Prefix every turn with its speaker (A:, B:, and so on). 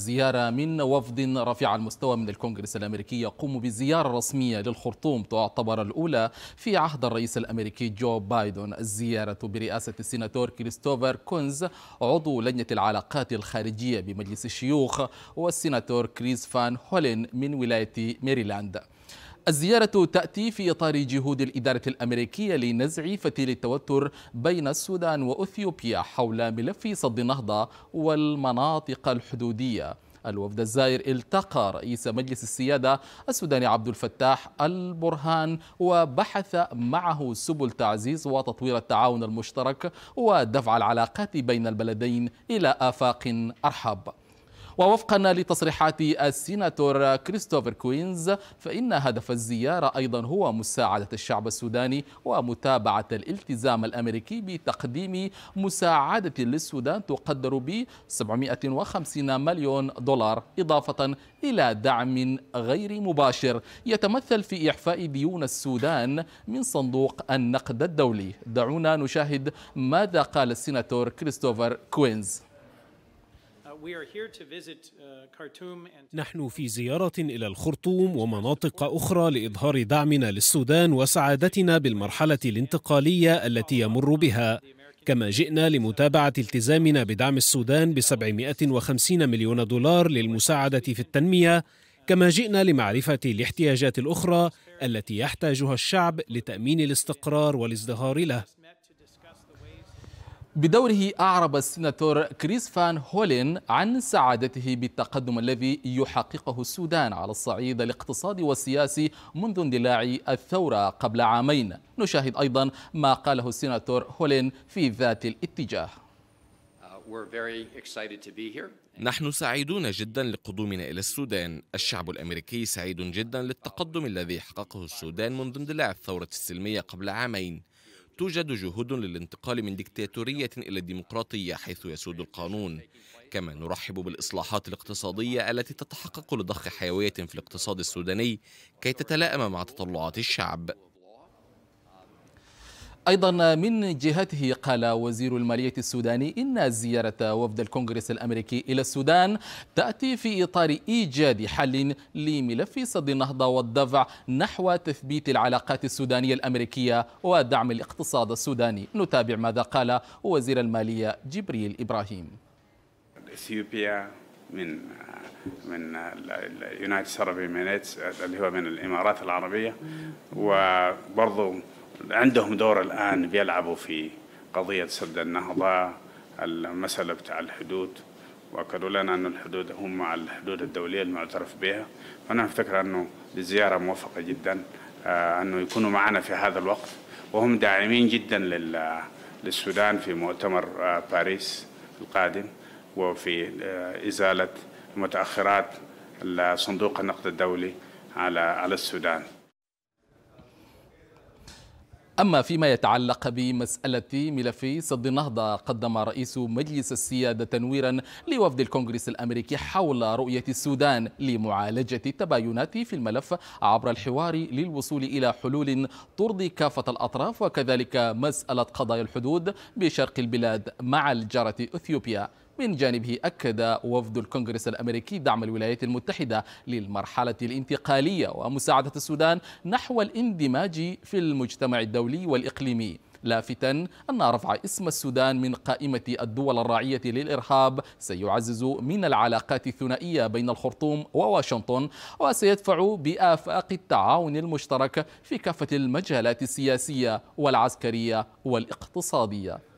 A: زيارة من وفد رفيع المستوى من الكونغرس الأمريكي يقوم بزيارة رسمية للخرطوم تعتبر الأولى في عهد الرئيس الأمريكي جو بايدن الزيارة برئاسة السيناتور كريستوفر كونز عضو لجنة العلاقات الخارجية بمجلس الشيوخ والسيناتور كريس فان هولين من ولاية ميريلاند الزيارة تأتي في إطار جهود الإدارة الأمريكية لنزع فتيل التوتر بين السودان وأثيوبيا حول ملف صد النهضة والمناطق الحدودية الوفد الزائر التقى رئيس مجلس السيادة السوداني عبد الفتاح البرهان وبحث معه سبل تعزيز وتطوير التعاون المشترك ودفع العلاقات بين البلدين إلى آفاق أرحب ووفقا لتصريحات السيناتور كريستوفر كوينز فإن هدف الزيارة أيضا هو مساعدة الشعب السوداني ومتابعة الالتزام الأمريكي بتقديم مساعدة للسودان تقدر ب 750 مليون دولار إضافة إلى دعم غير مباشر يتمثل في إعفاء ديون السودان من صندوق النقد الدولي دعونا نشاهد ماذا قال السيناتور كريستوفر كوينز
B: Uh,
A: نحن في زيارة إلى الخرطوم ومناطق أخرى لإظهار دعمنا للسودان وسعادتنا بالمرحلة الانتقالية التي يمر بها كما جئنا لمتابعة التزامنا بدعم السودان ب 750 مليون دولار للمساعدة في التنمية كما جئنا لمعرفة الاحتياجات الأخرى التي يحتاجها الشعب لتأمين الاستقرار والازدهار له بدوره أعرب السناتور كريس فان هولين عن سعادته بالتقدم الذي يحققه السودان على الصعيد الاقتصادي والسياسي منذ اندلاع الثورة قبل عامين نشاهد أيضا ما قاله السناتور هولين في ذات الاتجاه نحن سعيدون جدا لقدومنا إلى السودان الشعب الأمريكي سعيد جدا للتقدم الذي حققه السودان منذ اندلاع الثورة السلمية قبل عامين توجد جهود للانتقال من ديكتاتورية إلى ديمقراطية حيث يسود القانون كما نرحب بالإصلاحات الاقتصادية التي تتحقق لضخ حيوية في الاقتصاد السوداني كي تتلائم مع تطلعات الشعب أيضا من جهته قال وزير المالية السوداني إن زيارة وفد الكونغرس الأمريكي إلى السودان تأتي في إطار إيجاد حل لملف صد النهضة والدفع نحو تثبيت العلاقات السودانية الأمريكية ودعم الاقتصاد السوداني نتابع ماذا قال وزير المالية جبريل إبراهيم
B: اثيوبيا من من اليونايتد عرب اميريتس اللي هو من الامارات العربيه وبرضه عندهم دور الآن بيلعبوا في قضية سد النهضة المسألة بتاع الحدود وأكدوا لنا أن الحدود هم على الحدود الدولية المعترف بها فأنا أفتكر أنه الزيارة موفقة جدا آه، أنه يكونوا معنا في هذا الوقت وهم داعمين جدا للسودان في مؤتمر آه، باريس القادم وفي آه، إزالة متأخرات صندوق النقد الدولي على على السودان
A: أما فيما يتعلق بمسألة ملف سد النهضة قدم رئيس مجلس السيادة تنويرا لوفد الكونغرس الأمريكي حول رؤية السودان لمعالجة التباينات في الملف عبر الحوار للوصول إلى حلول ترضي كافة الأطراف وكذلك مسألة قضايا الحدود بشرق البلاد مع الجارة أثيوبيا من جانبه أكد وفد الكونغرس الأمريكي دعم الولايات المتحدة للمرحلة الانتقالية ومساعدة السودان نحو الاندماج في المجتمع الدولي والإقليمي لافتا أن رفع اسم السودان من قائمة الدول الراعية للإرهاب سيعزز من العلاقات الثنائية بين الخرطوم وواشنطن وسيدفع بآفاق التعاون المشترك في كافة المجالات السياسية والعسكرية والاقتصادية